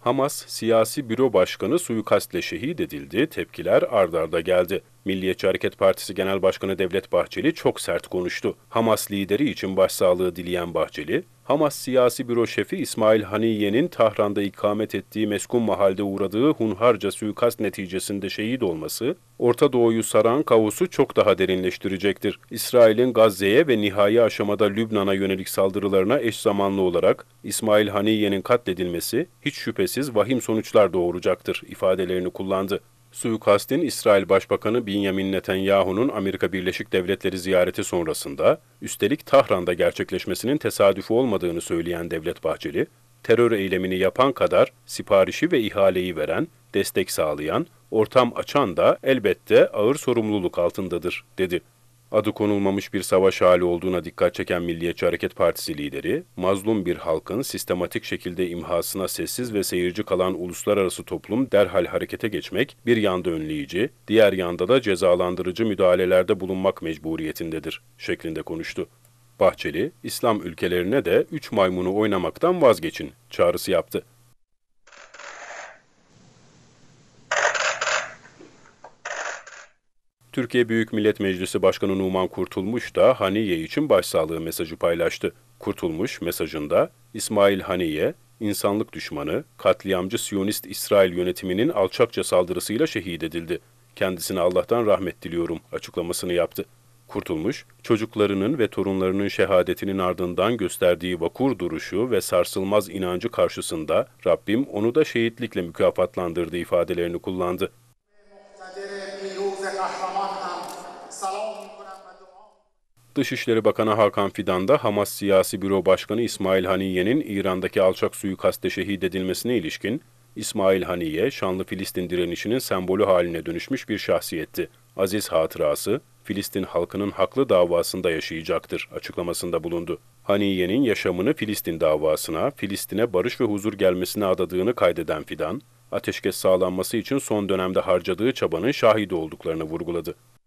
Hamas siyasi büro başkanı suikastle şehit edildi, tepkiler ardarda geldi. Milliyetçi Hareket Partisi Genel Başkanı Devlet Bahçeli çok sert konuştu. Hamas lideri için başsağlığı dileyen Bahçeli, Hamas siyasi büro şefi İsmail Haniye'nin Tahran'da ikamet ettiği meskun mahalde uğradığı hunharca suikast neticesinde şehit olması, Orta Doğu'yu saran kaosu çok daha derinleştirecektir. İsrail'in Gazze'ye ve nihai aşamada Lübnan'a yönelik saldırılarına eş zamanlı olarak İsmail Haniye'nin katledilmesi hiç şüphesiz vahim sonuçlar doğuracaktır ifadelerini kullandı. Suikastin İsrail Başbakanı Benjamin Netanyahu'nun Amerika Birleşik Devletleri ziyareti sonrasında, üstelik Tahran'da gerçekleşmesinin tesadüf olmadığını söyleyen Devlet Bahçeli, terör eylemini yapan kadar siparişi ve ihaleyi veren, destek sağlayan, ortam açan da elbette ağır sorumluluk altındadır, dedi adı konulmamış bir savaş hali olduğuna dikkat çeken Milliyetçi Hareket Partisi lideri, mazlum bir halkın sistematik şekilde imhasına sessiz ve seyirci kalan uluslararası toplum derhal harekete geçmek, bir yanda önleyici, diğer yanda da cezalandırıcı müdahalelerde bulunmak mecburiyetindedir, şeklinde konuştu. Bahçeli, İslam ülkelerine de üç maymunu oynamaktan vazgeçin çağrısı yaptı. Türkiye Büyük Millet Meclisi Başkanı Numan Kurtulmuş da Haniye için başsağlığı mesajı paylaştı. Kurtulmuş mesajında İsmail Haniye, insanlık düşmanı, katliamcı Siyonist İsrail yönetiminin alçakça saldırısıyla şehit edildi. Kendisine Allah'tan rahmet diliyorum açıklamasını yaptı. Kurtulmuş, çocuklarının ve torunlarının şehadetinin ardından gösterdiği vakur duruşu ve sarsılmaz inancı karşısında Rabbim onu da şehitlikle mükafatlandırdı ifadelerini kullandı. Dışişleri Bakanı Hakan Fidan da Hamas Siyasi Büro Başkanı İsmail Haniye'nin İran'daki alçak suikaste şehit edilmesine ilişkin İsmail Haniye, şanlı Filistin direnişinin sembolü haline dönüşmüş bir şahsiyetti. Aziz hatırası, Filistin halkının haklı davasında yaşayacaktır açıklamasında bulundu. Haniye'nin yaşamını Filistin davasına, Filistin'e barış ve huzur gelmesine adadığını kaydeden Fidan, ateşkes sağlanması için son dönemde harcadığı çabanın şahidi olduklarını vurguladı.